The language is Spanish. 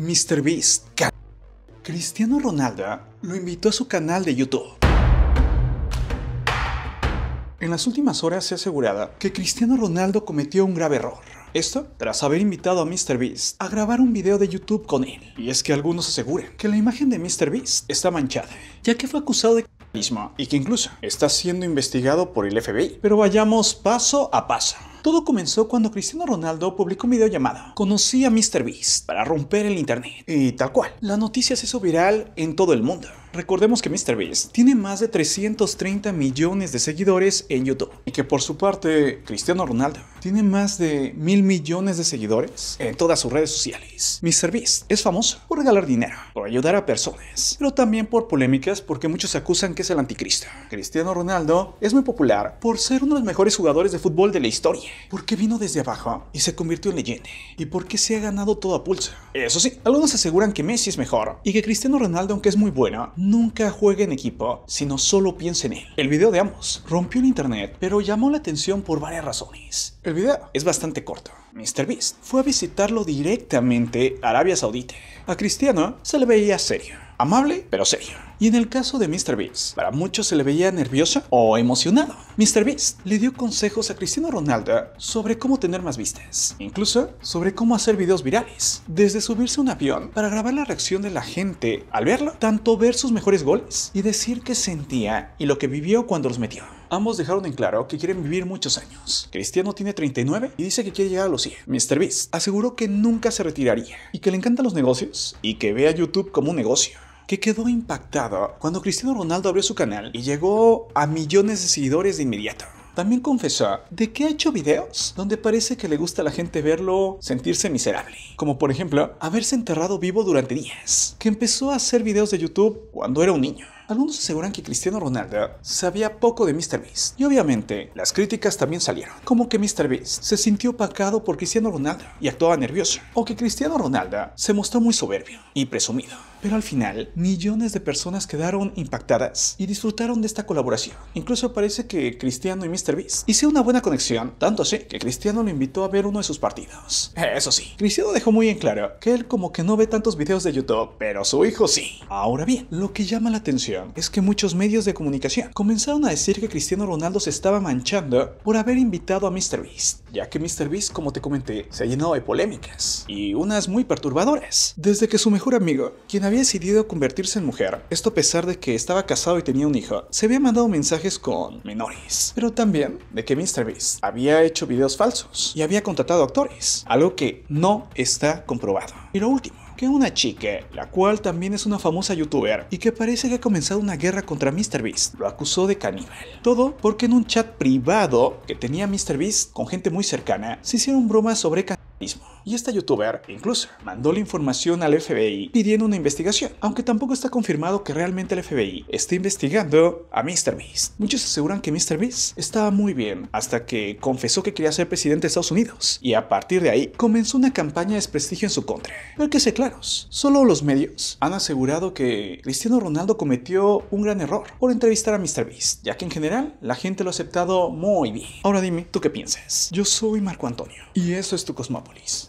Mr. Beast. Cristiano Ronaldo lo invitó a su canal de YouTube. En las últimas horas se ha asegurado que Cristiano Ronaldo cometió un grave error. Esto tras haber invitado a Mr. Beast a grabar un video de YouTube con él. Y es que algunos aseguran que la imagen de Beast está manchada, ya que fue acusado de y que incluso está siendo investigado por el FBI. Pero vayamos paso a paso. Todo comenzó cuando Cristiano Ronaldo publicó un video llamado Conocí a Beast para romper el internet. Y tal cual, la noticia se hizo viral en todo el mundo. Recordemos que Mr. Beast tiene más de 330 millones de seguidores en YouTube y que por su parte Cristiano Ronaldo tiene más de mil millones de seguidores en todas sus redes sociales. Mr. Beast es famoso por regalar dinero, por ayudar a personas, pero también por polémicas porque muchos acusan que es el anticristo. Cristiano Ronaldo es muy popular por ser uno de los mejores jugadores de fútbol de la historia, porque vino desde abajo y se convirtió en leyenda, y porque se ha ganado todo a pulso. Eso sí, algunos aseguran que Messi es mejor y que Cristiano Ronaldo, aunque es muy bueno, nunca juegue en equipo, sino solo piense en él. El video de ambos rompió el internet, pero llamó la atención por varias razones. El video es bastante corto. Beast fue a visitarlo directamente a Arabia Saudita. A Cristiano se le veía serio amable pero serio. Y en el caso de Mr. Beast, para muchos se le veía nervioso o emocionado. Mr. Beast le dio consejos a Cristiano Ronaldo sobre cómo tener más vistas, incluso sobre cómo hacer videos virales, desde subirse a un avión para grabar la reacción de la gente al verlo, tanto ver sus mejores goles y decir qué sentía y lo que vivió cuando los metió. Ambos dejaron en claro que quieren vivir muchos años. Cristiano tiene 39 y dice que quiere llegar a los 100. Mr. Beast aseguró que nunca se retiraría y que le encantan los negocios y que ve a YouTube como un negocio que quedó impactado cuando Cristiano Ronaldo abrió su canal y llegó a millones de seguidores de inmediato. También confesó de que ha hecho videos donde parece que le gusta a la gente verlo sentirse miserable. Como por ejemplo, haberse enterrado vivo durante días, que empezó a hacer videos de YouTube cuando era un niño. Algunos aseguran que Cristiano Ronaldo sabía poco de Mr. Beast Y obviamente, las críticas también salieron. Como que Mr. Beast se sintió opacado por Cristiano Ronaldo y actuaba nervioso. O que Cristiano Ronaldo se mostró muy soberbio y presumido. Pero al final, millones de personas quedaron impactadas y disfrutaron de esta colaboración. Incluso parece que Cristiano y Mr. Beast hicieron una buena conexión, tanto así que Cristiano lo invitó a ver uno de sus partidos. Eso sí, Cristiano dejó muy en claro que él como que no ve tantos videos de YouTube, pero su hijo sí. Ahora bien, lo que llama la atención es que muchos medios de comunicación comenzaron a decir que Cristiano Ronaldo se estaba manchando por haber invitado a Beast ya que MrBeast, como te comenté, se ha llenado de polémicas, y unas muy perturbadoras. Desde que su mejor amigo, quien había decidido convertirse en mujer, esto a pesar de que estaba casado y tenía un hijo, se había mandado mensajes con menores, pero también de que MrBeast había hecho videos falsos y había contratado actores, algo que no está comprobado. Y lo último, que una chique, la cual también es una famosa youtuber y que parece que ha comenzado una guerra contra MrBeast. Lo acusó de caníbal. Todo porque en un chat privado que tenía MrBeast con gente muy cercana se hicieron bromas sobre canibalismo. Y esta youtuber incluso mandó la información al FBI pidiendo una investigación, aunque tampoco está confirmado que realmente el FBI esté investigando a Mr. Beast. Muchos aseguran que Mr. Beast estaba muy bien hasta que confesó que quería ser presidente de Estados Unidos y a partir de ahí comenzó una campaña de desprestigio en su contra. Pero hay que ser claros, solo los medios han asegurado que Cristiano Ronaldo cometió un gran error por entrevistar a Mr. Beast, ya que en general la gente lo ha aceptado muy bien. Ahora dime, ¿tú qué piensas? Yo soy Marco Antonio y eso es tu Cosmópolis.